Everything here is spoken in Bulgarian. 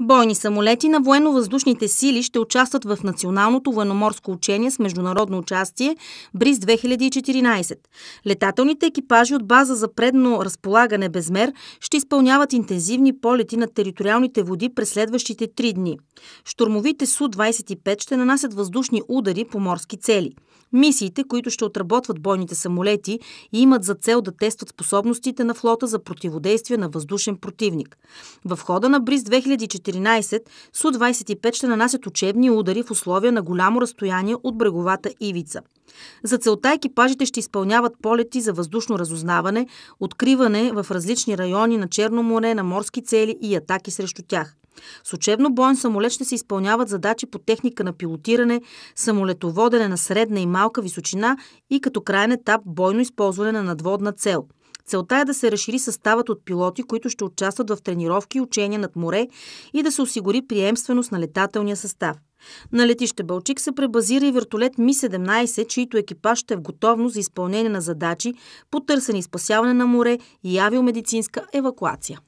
Бойни самолети на военно-въздушните сили ще участват в Националното военноморско учение с международно участие БРИЗ 2014. Летателните екипажи от база за предно разполагане Безмер ще изпълняват интензивни полети на териториалните води през следващите три дни. Штурмовите Су-25 ще нанасят въздушни удари по морски цели. Мисиите, които ще отработват бойните самолети и имат за цел да тестват способностите на флота за противодействие на въздушен противник. В хода на БРИЗ 2014 Су-14, Су-25 ще нанасят учебни удари в условия на голямо разстояние от бреговата ивица. За целта екипажите ще изпълняват полети за въздушно разузнаване, откриване в различни райони на Черно море, на морски цели и атаки срещу тях. С учебно-боен самолет ще се изпълняват задачи по техника на пилотиране, самолетоводене на средна и малка височина и като крайен етап бойно използване на надводна цел – Целта е да се разшири съставът от пилоти, които ще участват в тренировки и учения над море и да се осигури приемственост на летателния състав. На летище Бълчик се пребазира и вертолет Ми-17, чийто екипаж ще е в готовност за изпълнение на задачи по търсене и спасяване на море и авиомедицинска евакуация.